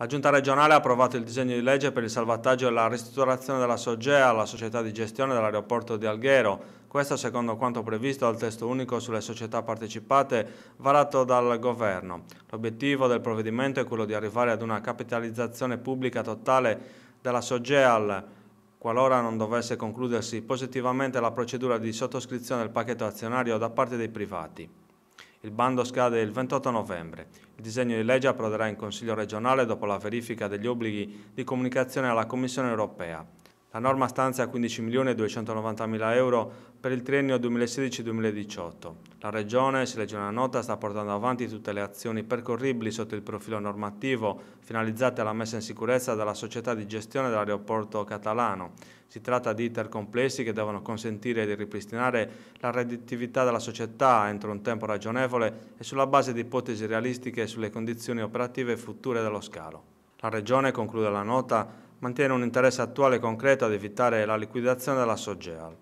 La Giunta regionale ha approvato il disegno di legge per il salvataggio e la ristrutturazione della Sogea, la società di gestione dell'aeroporto di Alghero. Questo secondo quanto previsto dal testo unico sulle società partecipate varato dal Governo. L'obiettivo del provvedimento è quello di arrivare ad una capitalizzazione pubblica totale della Sogeal qualora non dovesse concludersi positivamente la procedura di sottoscrizione del pacchetto azionario da parte dei privati. Il bando scade il 28 novembre. Il disegno di legge approderà in Consiglio regionale dopo la verifica degli obblighi di comunicazione alla Commissione europea. La norma stanzia 15.290.000 euro per il triennio 2016-2018. La Regione, si legge nella nota, sta portando avanti tutte le azioni percorribili sotto il profilo normativo finalizzate alla messa in sicurezza della società di gestione dell'aeroporto catalano. Si tratta di iter complessi che devono consentire di ripristinare la redditività della società entro un tempo ragionevole e sulla base di ipotesi realistiche sulle condizioni operative future dello scalo. La Regione, conclude la nota, mantiene un interesse attuale e concreto ad evitare la liquidazione della Sogeal.